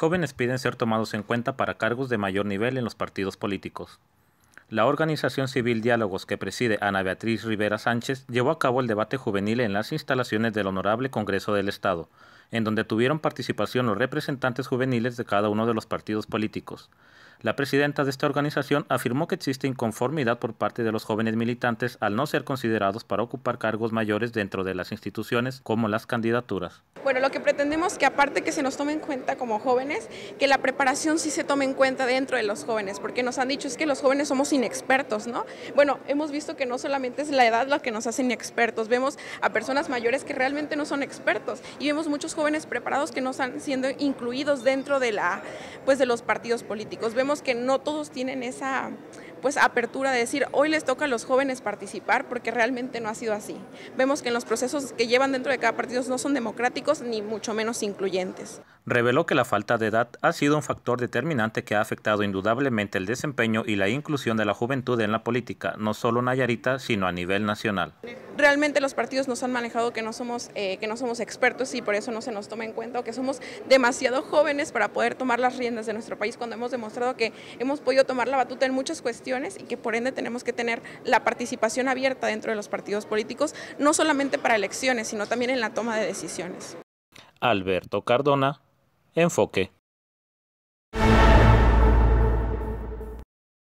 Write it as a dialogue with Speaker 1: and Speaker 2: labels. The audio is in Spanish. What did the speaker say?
Speaker 1: Jóvenes piden ser tomados en cuenta para cargos de mayor nivel en los partidos políticos. La organización civil Diálogos que preside Ana Beatriz Rivera Sánchez llevó a cabo el debate juvenil en las instalaciones del Honorable Congreso del Estado, en donde tuvieron participación los representantes juveniles de cada uno de los partidos políticos. La presidenta de esta organización afirmó que existe inconformidad por parte de los jóvenes militantes al no ser considerados para ocupar cargos mayores dentro de las instituciones como las candidaturas.
Speaker 2: Bueno, lo que pretendemos que aparte que se nos tome en cuenta como jóvenes, que la preparación sí se tome en cuenta dentro de los jóvenes, porque nos han dicho es que los jóvenes somos inexpertos, ¿no? Bueno, hemos visto que no solamente es la edad la que nos hace inexpertos, vemos a personas mayores que realmente no son expertos y vemos muchos jóvenes preparados que no están siendo incluidos dentro de la pues de los partidos políticos. Vemos que no todos tienen esa pues apertura de decir hoy les toca a los jóvenes participar porque realmente no ha sido así. Vemos que en los procesos que llevan dentro de cada partido no son democráticos ni mucho menos incluyentes.
Speaker 1: Reveló que la falta de edad ha sido un factor determinante que ha afectado indudablemente el desempeño y la inclusión de la juventud en la política, no solo en Nayarita, sino a nivel nacional
Speaker 2: realmente los partidos nos han manejado que no somos, eh, que no somos expertos y por eso no se nos toma en cuenta o que somos demasiado jóvenes para poder tomar las riendas de nuestro país cuando hemos demostrado que hemos podido tomar la batuta en muchas cuestiones y que por ende tenemos que tener la participación abierta dentro de los partidos políticos, no solamente para elecciones, sino también en la toma de decisiones.
Speaker 1: Alberto Cardona, Enfoque.